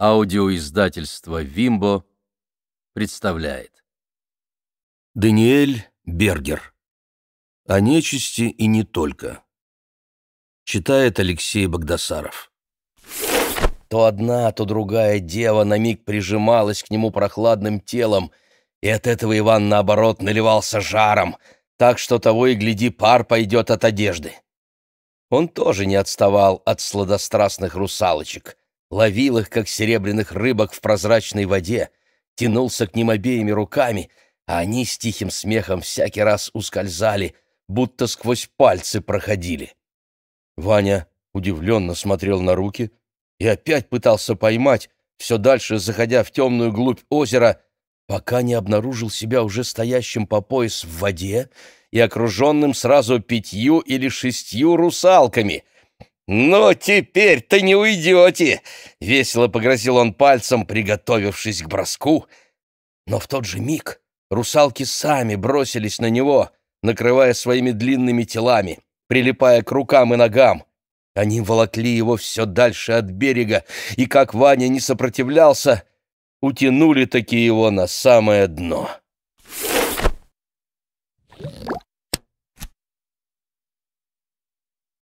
Аудиоиздательство «Вимбо» представляет. Даниэль Бергер. О нечисти и не только. Читает Алексей Богдасаров. То одна, то другая дева на миг прижималась к нему прохладным телом, и от этого Иван, наоборот, наливался жаром, так что того и гляди, пар пойдет от одежды. Он тоже не отставал от сладострастных русалочек ловил их, как серебряных рыбок в прозрачной воде, тянулся к ним обеими руками, а они с тихим смехом всякий раз ускользали, будто сквозь пальцы проходили. Ваня удивленно смотрел на руки и опять пытался поймать, все дальше заходя в темную глубь озера, пока не обнаружил себя уже стоящим по пояс в воде и окруженным сразу пятью или шестью русалками — «Ну, теперь-то не уйдете!» — весело погрозил он пальцем, приготовившись к броску. Но в тот же миг русалки сами бросились на него, накрывая своими длинными телами, прилипая к рукам и ногам. Они волокли его все дальше от берега, и как Ваня не сопротивлялся, утянули такие его на самое дно.